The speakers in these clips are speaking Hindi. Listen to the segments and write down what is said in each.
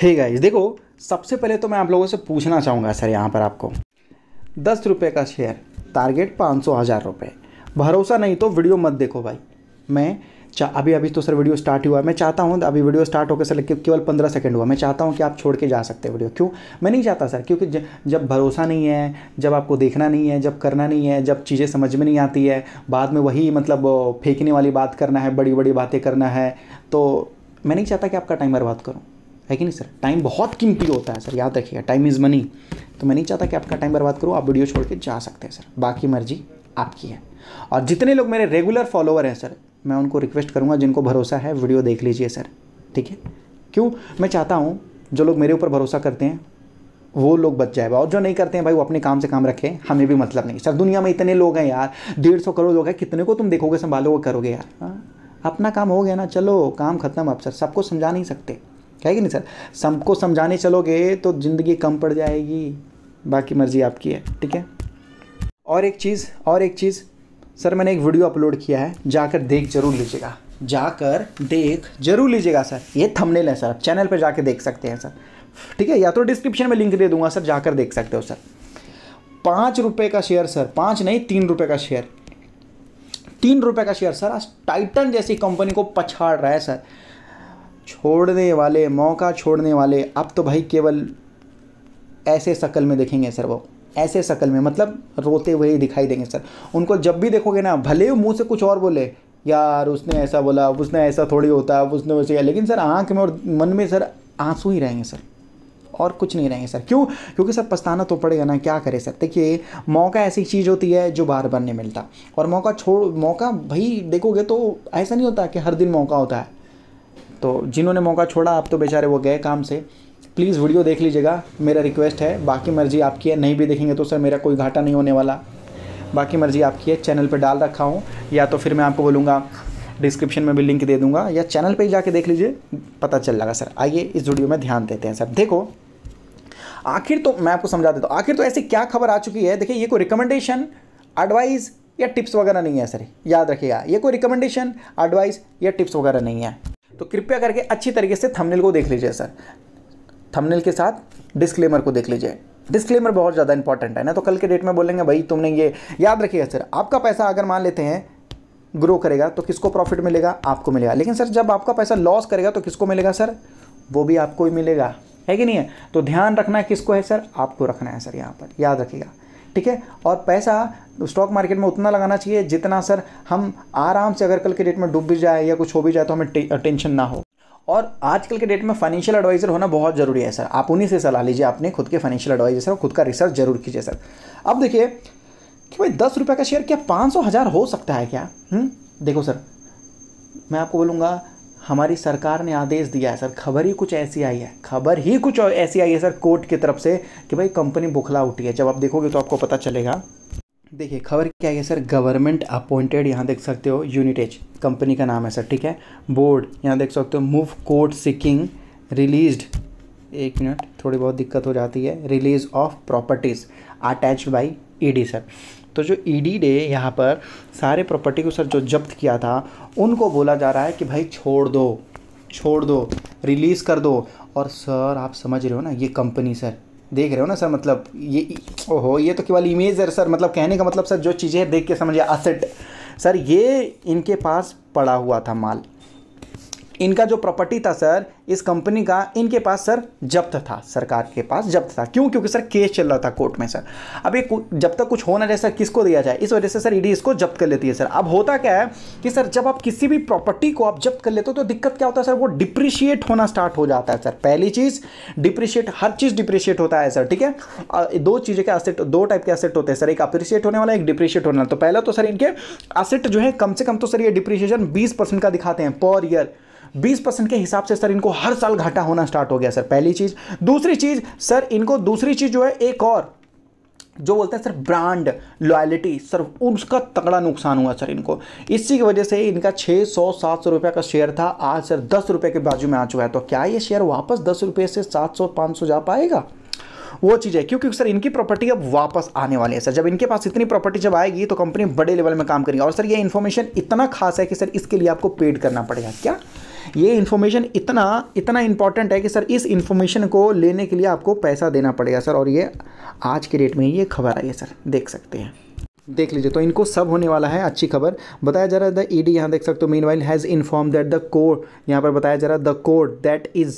हे hey गाइस देखो सबसे पहले तो मैं आप लोगों से पूछना चाहूँगा सर यहाँ पर आपको दस रुपये का शेयर टारगेट पाँच सौ हज़ार रुपये भरोसा नहीं तो वीडियो मत देखो भाई मैं चा अभी अभी तो सर वीडियो स्टार्ट हुआ मैं चाहता हूँ अभी वीडियो स्टार्ट होकर सर केवल पंद्रह सेकंड हुआ मैं चाहता हूँ कि आप छोड़ के जा सकते हैं वीडियो क्यों मैं नहीं चाहता सर क्योंकि जब भरोसा नहीं है जब आपको देखना नहीं है जब करना नहीं है जब चीज़ें समझ में नहीं आती है बाद में वही मतलब फेंकने वाली बात करना है बड़ी बड़ी बातें करना है तो मैं नहीं चाहता कि आपका टाइम बर्बाद करूँ है कि नहीं सर टाइम बहुत कीमती होता है सर याद रखिएगा टाइम इज़ मनी तो मैं नहीं चाहता कि आपका टाइम बर्बाद करूँ आप वीडियो छोड़ के जा सकते हैं सर बाकी मर्जी आपकी है और जितने लोग मेरे रेगुलर फॉलोवर हैं सर मैं उनको रिक्वेस्ट करूँगा जिनको भरोसा है वीडियो देख लीजिए सर ठीक है क्यों मैं चाहता हूँ जो लोग मेरे ऊपर भरोसा करते हैं वो लोग बच जाए और जो नहीं करते हैं भाई वो अपने काम से काम रखें हमें भी मतलब नहीं सर दुनिया में इतने लोग हैं यार डेढ़ सौ करोड़ लोग हैं कितने को तुम देखोगे संभालोगे करोगे यार हाँ? अपना काम हो गया ना चलो काम खत्म अब सर सबको समझा नहीं सकते है कि नहीं सर सबको समझाने चलोगे तो ज़िंदगी कम पड़ जाएगी बाकी मर्ज़ी आपकी है ठीक है और एक चीज़ और एक चीज़ सर मैंने एक वीडियो अपलोड किया है जाकर देख जरूर लीजिएगा जाकर देख जरूर लीजिएगा सर ये थंबनेल है सर आप चैनल पर जाकर देख सकते हैं सर ठीक है या तो डिस्क्रिप्शन में लिंक दे दूंगा सर जाकर देख सकते हो सर पाँच रुपये का शेयर सर पाँच नहीं तीन रुपये का शेयर तीन रुपये का शेयर सर आज टाइटन जैसी कंपनी को पछाड़ रहा है सर छोड़ने वाले मौका छोड़ने वाले अब तो भाई केवल ऐसे शक्ल में देखेंगे सर वो ऐसे शक्ल में मतलब रोते हुए ही दिखाई देंगे सर उनको जब भी देखोगे ना भले ही मुंह से कुछ और बोले यार उसने ऐसा बोला उसने ऐसा थोड़ी होता उसने वैसे किया लेकिन सर आँख में और मन में सर आंसू ही रहेंगे सर और कुछ नहीं रहेंगे सर क्यों क्योंकि सर पछताना तो पड़ेगा ना क्या करें सर देखिए मौका ऐसी चीज़ होती है जो बार बार नहीं मिलता और मौका छोड़ मौका भाई देखोगे तो ऐसा नहीं होता कि हर दिन मौका होता है तो जिन्होंने मौका छोड़ा आप तो बेचारे वो गए काम से प्लीज़ वीडियो देख लीजिएगा मेरा रिक्वेस्ट है बाकी मर्ज़ी आपकी है नहीं भी देखेंगे तो सर मेरा कोई घाटा नहीं होने वाला बाकी मर्ज़ी आपकी है चैनल पर डाल रखा हूँ या तो फिर मैं आपको बोलूँगा डिस्क्रिप्शन में भी लिंक दे दूँगा या चैनल पर ही जाके देख लीजिए पता चल जाएगा सर आइए इस वीडियो में ध्यान देते हैं सर देखो आखिर तो मैं आपको समझा देता हूँ आखिर तो ऐसी क्या खबर आ चुकी है देखिए ये कोई रिकमेंडेशन एडवाइस या टिप्स वगैरह नहीं है सर याद रखिएगा ये कोई रिकमेंडेशन एडवाइस या टिप्स वगैरह नहीं है तो कृपया करके अच्छी तरीके से थंबनेल को देख लीजिए सर थंबनेल के साथ डिस्क्लेमर को देख लीजिए डिस्क्लेमर बहुत ज़्यादा इंपॉर्टेंट है ना तो कल के डेट में बोलेंगे भाई तुमने ये याद रखिएगा सर आपका पैसा अगर मान लेते हैं ग्रो करेगा तो किसको प्रॉफिट मिलेगा आपको मिलेगा लेकिन सर जब आपका पैसा लॉस करेगा तो किसको मिलेगा सर वो भी आपको ही मिलेगा है कि नहीं है तो ध्यान रखना है किसको है सर आपको रखना है सर यहाँ पर याद रखिएगा ठीक है और पैसा स्टॉक मार्केट में उतना लगाना चाहिए जितना सर हम आराम से अगर कल के डेट में डूब भी जाए या कुछ हो भी जाए तो हमें टेंशन ना हो और आजकल के डेट में फाइनेंशियल एडवाइज़र होना बहुत ज़रूरी है सर आप उन्हीं से सलाह लीजिए अपने खुद के फाइनेंशियल एडवाइज़र और खुद का रिसर्च जरूर कीजिए सर अब देखिए कि भाई दस रुपये का शेयर क्या पाँच सौ हज़ार हो सकता है क्या हुँ? हम्म? देखो सर मैं आपको बोलूँगा हमारी सरकार ने आदेश दिया है सर खबर ही कुछ ऐसी आई है खबर ही कुछ ऐसी आई है सर कोर्ट की तरफ से कि भाई कंपनी बुखला उठी है जब आप देखोगे तो आपको पता चलेगा देखिए खबर क्या है सर गवर्नमेंट अपॉइंटेड यहाँ देख सकते हो यूनिटेज कंपनी का नाम है सर ठीक है बोर्ड यहाँ देख सकते हो मूव कोर्ट सिकिंग रिलीज्ड एक मिनट थोड़ी बहुत दिक्कत हो जाती है release of properties attach by ED e sir तो जो ईडी e ने यहाँ पर सारे प्रॉपर्टी को सर जो जब्त किया था उनको बोला जा रहा है कि भाई छोड़ दो छोड़ दो रिलीज़ कर दो और सर आप समझ रहे हो ना ये कंपनी सर देख रहे हो ना सर मतलब ये ओहो ये तो केवल इमेज है सर मतलब कहने का मतलब सर जो चीज़ें देख के समझिए असेट सर ये इनके पास पड़ा हुआ था माल इनका जो प्रॉपर्टी था सर इस कंपनी का इनके पास सर जब्त था सरकार के पास जब्त था क्यों क्योंकि सर केस चल रहा था कोर्ट में सर अब ये जब तक कुछ होना जैसा किसको दिया जाए इस वजह से सर ईडी इसको जब्त कर लेती है सर अब होता क्या है कि सर जब आप किसी भी प्रॉपर्टी को आप जब्त कर लेते हो तो दिक्कत क्या होता है सर वो डिप्रिशिएट होना स्टार्ट हो जाता है सर पहली चीज़ डिप्रिशिएट हर चीज़ डिप्रिशिएट होता है सर ठीक है दो चीज़ें के असेट दो टाइप के असेट होते हैं सर एक अप्रिशिएट होने वाला एक डिप्रिशिएट होने वाला तो पहला तो सर इनके असेट जो है कम से कम तो सर ये डिप्रिशिएशन बीस का दिखाते हैं पर ईयर बीस परसेंट के हिसाब से सर इनको हर साल घाटा होना स्टार्ट हो गया सर पहली चीज़ दूसरी चीज़ सर इनको दूसरी चीज़ जो है एक और जो बोलते हैं सर ब्रांड लॉयलिटी सर उसका तगड़ा नुकसान हुआ सर इनको इसी की वजह से इनका 600 सौ सात सौ का शेयर था आज सर दस रुपए के बाजू में आ चुका है तो क्या ये शेयर वापस दस रुपए से सात सौ सौ जा पाएगा वो चीज़ है क्योंकि सर इनकी प्रॉपर्टी अब वापस आने वाली है सर जब इनके पास इतनी प्रॉपर्टी जब आएगी तो कंपनी बड़े लेवल में काम करेगी और सर ये इन्फॉर्मेशन इतना खास है कि सर इसके लिए आपको पेड करना पड़ेगा क्या ये इन्फॉर्मेशन इतना इतना इंपॉर्टेंट है कि सर इस इन्फॉर्मेशन को लेने के लिए आपको पैसा देना पड़ेगा सर और ये आज के डेट में ये खबर आई है सर देख सकते हैं देख लीजिए तो इनको सब होने वाला है अच्छी खबर बताया जा रहा है द ईडी डी यहाँ देख सकते हो meanwhile has informed that the court यहाँ पर बताया जा रहा है the court that is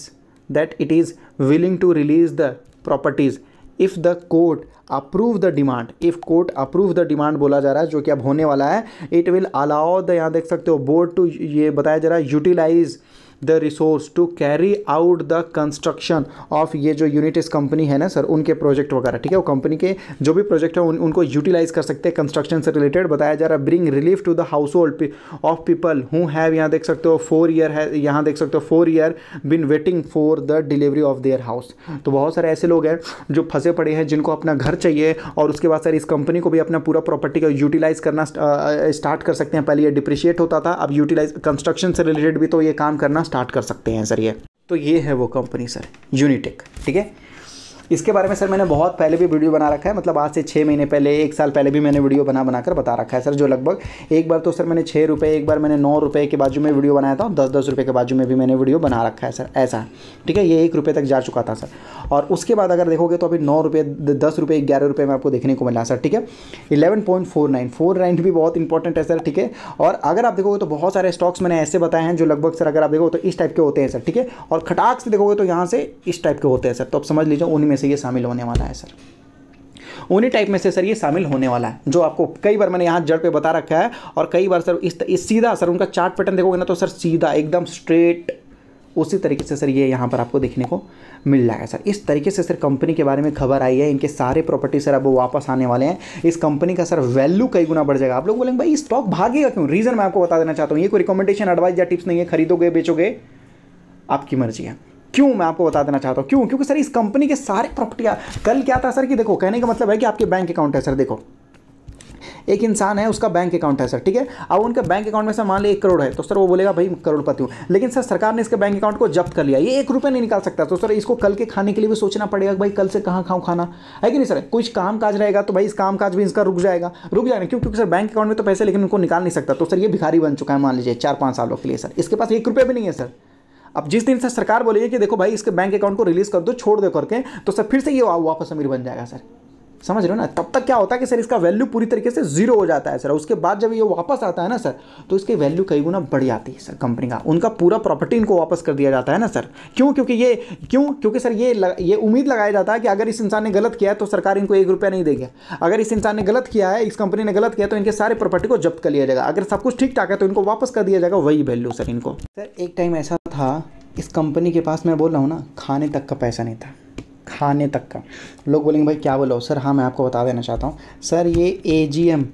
that it is willing to release the properties if the court approve the demand if court approve the demand बोला जा रहा है जो कि अब होने वाला है इट विल अलाउ द यहाँ देख सकते हो बोर्ड टू ये बताया जा रहा है utilize the resource to carry out the construction of ये जो इस कंपनी है ना सर उनके प्रोजेक्ट वगैरह ठीक है वो कंपनी के जो भी प्रोजेक्ट है उन, उनको यूटिलाइज कर सकते हैं कंस्ट्रक्शन से रिलेटेड बताया जा रहा है bring relief to the household of people who have यहाँ देख सकते हो फोर ईयर है यहाँ देख सकते हो four year been waiting for the delivery of their house तो बहुत सारे ऐसे लोग हैं जो फंसे पड़े हैं जिनको अपना घर चाहिए और उसके बाद सर इस कंपनी को भी अपना पूरा प्रॉपर्टी का यूटिलाइज करना स्टार्ट कर सकते हैं पहले ये डिप्रिशिएट होता था अब यूटिलाइज कंस्ट्रक्शन से रिलेटेड भी तो ये काम करना स्टार्ट कर सकते हैं सर ये तो ये है वो कंपनी सर यूनिटेक ठीक है इसके बारे में सर मैंने बहुत पहले भी वीडियो बना रखा है मतलब आज से छः महीने पहले एक साल पहले भी मैंने वीडियो बना बनाकर बता रखा है सर जो लगभग एक बार तो सर मैंने छः रुपये एक बार मैंने नौ रुपये के बाजू में वीडियो बनाया था और दस दस रुपये के बाजू में भी मैंने वीडियो बना रखा है सर ऐसा ठीक है ये एक रुपये तक जा चुका था सर और उसके बाद अगर देखोगे तो अभी नौ रुपये दस रुपये ग्यारह रुपये में आपको देखने को मिला सर ठीक है eleven point four nine four nine भी बहुत इंपॉर्टेंट है सर ठीक है और अगर आप देखोगे तो बहुत सारे स्टॉक्स मैंने ऐसे बताए हैं जो लगभग सर अगर आप देखो तो इस टाइप के होते हैं सर ठीक है और खटाक से देखोगे तो यहाँ से इस टाइप के होते हैं सर तो आप समझ लीजिए उनमें से ये शामिल होने वाला है सर उन्हीं टाइप में से सर ये शामिल होने वाला है जो आपको कई बार मैंने यहाँ जड़ पे बता रखा है और कई बार सर इस, इस सीधा सर उनका चार्ट पैटर्न देखोगे ना तो सर सीधा एकदम स्ट्रेट उसी तरीके से सर ये यहाँ पर आपको देखने को मिल जाएगा सर इस तरीके से सर कंपनी के बारे में खबर आई है इनके सारे प्रॉपर्टी सर अब वापस आने वाले हैं इस कंपनी का सर वैल्यू कई गुना बढ़ जाएगा आप लोग बोलेंगे भाई स्टॉक भागेगा क्यों रीज़न मैं आपको बता देना चाहता हूँ ये कोई रिकमेंडेशन एडवाइस या टिप्स नहीं है खरीदोगे बेचोगे आपकी मर्जी है क्यों मैं आपको बता देना चाहता हूँ क्यों क्योंकि सर इस कंपनी के सारे प्रॉपर्टी कल क्या था सर कि देखो कहने का मतलब है कि आपके बैंक अकाउंट है सर देखो एक इंसान है उसका बैंक अकाउंट है सर ठीक है अब उनका बैंक अकाउंट में सर मान लिया एक करोड़ है तो सर वो बोलेगा भाई करोड़पति हूँ लेकिन सर सरकार ने इसके बैंक अकाउंट को जब्त कर लिया ये एक रुपये नहीं निकाल सकता तो सर इसको कल के खाने के लिए भी सोचना पड़ेगा भाई कल से कहाँ खाऊँ खाना है कि नहीं सर कुछ काम काज रहेगा तो भाई इस काम काज भी इसका रुक जाएगा रुक जाएगा क्यों क्योंकि सर बैंक अकाउंट में तो पैसे लेकिन उनको निकाल नहीं सकता तो सर ये भिखारी बन चुका है मान लीजिए चार पाँच सालों के लिए सर इसके पास एक रुपये भी नहीं है सर अब जिस दिन से सरकार बोलेगी कि देखो भाई इसके बैंक अकाउंट को रिलीज कर दो छोड़ दो करके तो सर फिर से ये वापस अमीर बन जाएगा सर समझ रहे हो ना तब तक क्या होता है कि सर इसका वैल्यू पूरी तरीके से जीरो हो जाता है सर उसके बाद जब ये वापस आता है ना सर तो इसकी वैल्यू कई गुना बढ़ जाती है सर कंपनी का उनका पूरा प्रॉपर्टी इनको वापस कर दिया जाता है ना सर क्यों क्योंकि ये क्यों क्योंकि सर ये लग, ये उम्मीद लगाया जाता है कि अगर इस इंसान ने गलत किया है तो सरकार इनको एक रुपया नहीं देगी अगर इस इंसान ने गलत किया है इस कंपनी ने गलत किया तो इनके सारे प्रॉपर्टी को जब्त कर लिया जाएगा अगर सब कुछ ठीक ठाक है तो इनको वापस कर दिया जाएगा वही वैल्यू सर इनको सर एक टाइम ऐसा था इस कंपनी के पास मैं बोल रहा हूँ ना खाने तक का पैसा नहीं था खाने तक का लोग बोलेंगे भाई क्या बोलो सर हाँ मैं आपको बता देना चाहता हूँ सर ये ए जी एम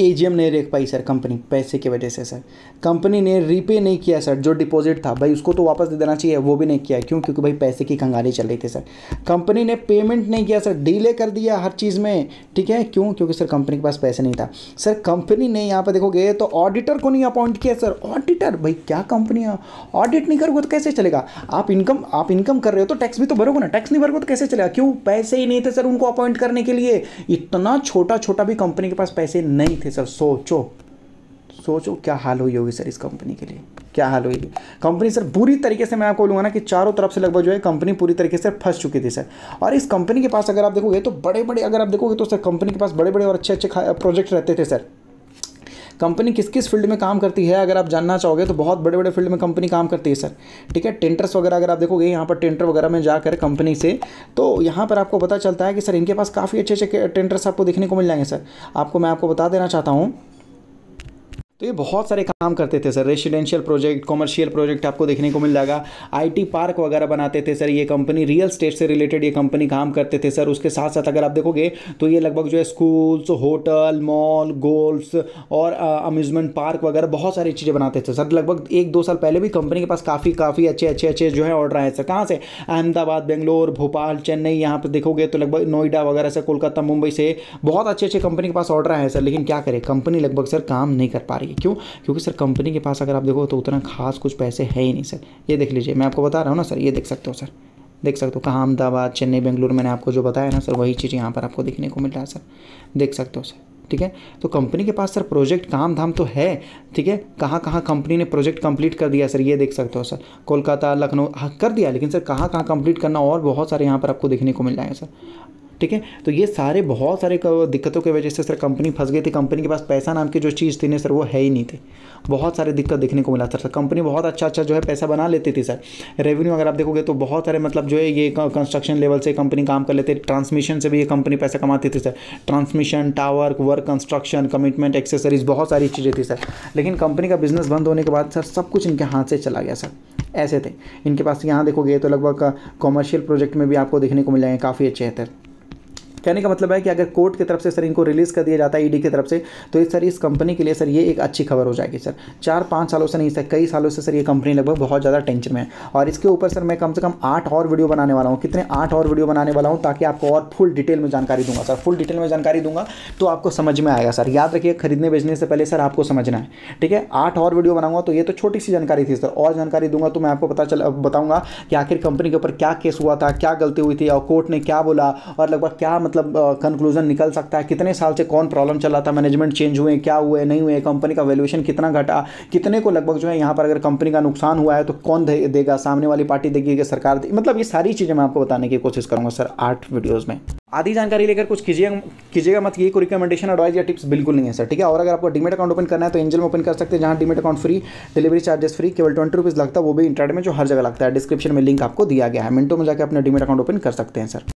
एजीएम नहीं रख पाई सर कंपनी पैसे की वजह से सर कंपनी ने रीपे नहीं किया सर जो डिपॉजिट था भाई उसको तो वापस दे देना चाहिए वो भी नहीं किया क्यों क्योंकि भाई पैसे की कंगाली चल रही थी सर कंपनी ने पेमेंट नहीं किया सर डीले कर दिया हर चीज़ में ठीक है क्यों क्योंकि सर कंपनी के पास पैसे नहीं था सर कंपनी ने यहाँ पर देखोगे तो ऑडिटर को नहीं अपॉइंट किया सर ऑडिटर भाई क्या कंपनी है ऑडिट नहीं करोगे तो कैसे चलेगा आप इनकम आप इनकम कर रहे हो तो टैक्स भी तो भरोगे ना टैक्स नहीं भरोगे तो कैसे चलेगा क्यों पैसे ही नहीं थे सर उनको अपॉइंट करने के लिए इतना छोटा छोटा भी कंपनी के पास पैसे नहीं थे देखिए सर सोचो सोचो क्या हाल हुई होगी सर इस कंपनी के लिए क्या हाल हुई कंपनी सर बुरी तरीके से मैं आपको बोलूँगा ना कि चारों तरफ से लगभग जो है कंपनी पूरी तरीके से फंस चुकी थी सर और इस कंपनी के पास अगर आप देखोगे तो बड़े बड़े अगर आप देखोगे तो सर कंपनी के पास बड़े बड़े और अच्छे अच्छे प्रोजेक्ट रहते थे सर कंपनी किस किस फील्ड में काम करती है अगर आप जानना चाहोगे तो बहुत बड़े बड़े फील्ड में कंपनी काम करती है सर ठीक है टेंटर्स वगैरह अगर आप देखोगे यहाँ पर टेंटर वगैरह में जाकर कंपनी से तो यहाँ पर आपको पता चलता है कि सर इनके पास काफ़ी अच्छे अच्छे टेंटर्स आपको देखने को मिल जाएंगे सर आपको मैं आपको बता देना चाहता हूँ तो ये बहुत सारे काम करते थे sir residential project commercial project आपको देखने को मिल जाएगा आईटी पार्क वगैरह बनाते थे सर ये कंपनी रियल स्टेट से रिलेटेड ये कंपनी काम करते थे सर उसके साथ साथ अगर आप देखोगे तो ये लगभग जो है स्कूल्स होटल मॉल गोल्फ्स और अम्यूजमेंट पार्क वगैरह बहुत सारी चीज़ें बनाते थे सर लगभग एक दो साल पहले भी कंपनी के पास काफ़ी काफ़ी अच्छे अच्छे अच्छे जो है ऑर्डर आए सर कहाँ से अहमदाबाद बेंगलोर भोपाल चेन्नई यहाँ पर देखोगे तो लगभग नोएडा वगैरह से कोलकाता मुंबई से बहुत अच्छे अच्छे कंपनी के पास ऑर्डर आए सर लेकिन क्या करें कंपनी लगभग सर काम नहीं कर पा रही रही है क्यों क्योंकि सर कंपनी के पास अगर आप देखो तो उतना खास कुछ पैसे है ही नहीं सर ये देख लीजिए मैं आपको बता रहा हूँ ना सर ये देख सकते हो सर देख सकते हो कहाँ अहमदाबाद चेन्नई बेंगलुरु मैंने आपको जो बताया ना सर वही चीज़ यहाँ पर आपको देखने को मिल रहा है सर देख सकते हो सर ठीक है तो कंपनी के पास सर प्रोजेक्ट काम धाम तो है ठीक है कहाँ कहाँ कंपनी ने प्रोजेक्ट कंप्लीट कर दिया सर ये देख सकते हो सर कोलकाता लखनऊ हाँ, कर दिया लेकिन सर कहाँ कहाँ कंप्लीट करना और बहुत सारे यहाँ पर आपको देखने को मिल जाएगा सर ठीक है तो ये सारे बहुत सारे दिक्कतों की वजह से सर कंपनी फंस गई थी कंपनी के पास पैसा नाम की जो चीज़ थी ना सर वो है ही नहीं थी बहुत सारे दिक्कत देखने को मिला था सर कंपनी बहुत अच्छा अच्छा जो है पैसा बना लेती थी सर रेवेन्यू अगर आप देखोगे तो बहुत सारे मतलब जो है ये कंस्ट्रक्शन लेवल से कंपनी काम कर लेते ट्रांसमिशन से भी ये कंपनी पैसा कमाती थी sir transmission tower work construction commitment accessories बहुत सारी चीज़ें थी सर लेकिन कंपनी का बिजनेस बंद होने के बाद सर सब कुछ इनके हाथ से चला गया सर ऐसे थे इनके पास यहाँ देखोगे तो लगभग कॉमर्शियल प्रोजेक्ट में भी आपको देखने को मिल जाएंगे काफ़ी अच्छे हैं कहने का मतलब है कि अगर कोर्ट की तरफ से सर इनको रिलीज़ कर दिया जाता है ईडी की तरफ से तो सर इस कंपनी के लिए सर ये एक अच्छी खबर हो जाएगी सर चार पाँच सालों से नहीं सर कई सालों से सर ये कंपनी लगभग बहुत ज़्यादा टेंशन में है और इसके ऊपर सर मैं कम से कम आठ और वीडियो बनाने वाला हूँ कितने आठ और वीडियो बनाने वाला हूँ ताकि आपको और फुल डिटेल में जानकारी दूंगा सर फुल डिटेल में जानकारी दूंगा तो आपको समझ में आएगा सर याद रखिए खरीदने बेचने से पहले सर आपको समझना है ठीक है आठ और वीडियो बनाऊंगा तो ये तो छोटी सी जानकारी थी सर और जानकारी दूंगा तो मैं आपको पता चल बताऊंगा कि आखिर कंपनी के ऊपर क्या केस हुआ था क्या गलती हुई थी और कोर्ट ने क्या बोला और लगभग क्या मतलब कंक्लूजन निकल सकता है कितने साल से कौन प्रॉब्लम चला था मैनेजमेंट चेंज हुए क्या हुए नहीं हुए कंपनी का वैल्यूएशन कितना घटा कितने को लगभग जो है यहाँ पर अगर कंपनी का नुकसान हुआ है तो कौन दे, देगा सामने वाली पार्टी देगी कि सरकार दे? मतलब ये सारी चीज़ें मैं आपको बताने की कोशिश करूँगा सर आठ वीडियोज़ में आधी जानकारी लेकर कुछ कीजिएगा कीजिएगा मत ये कोई रिकमेंडेशन एडवाइस या टिप्स बिल्कुल नहीं है सर ठीक है और अगर आपको डीमेट अकाउंट ओपन करना है तो एंजल में ओपन कर सकते हैं जहाँ demat account free delivery charges free केवल ट्वेंटी रुपीज़ लगता है वो भी इंटरनेट में जो हर जगह लगता है डिस्क्रिप्शन में लिंक आपको दिया गया है मिनटों में जाकर अपने डीमेट अकाउंट ओपन कर सकते हैं सर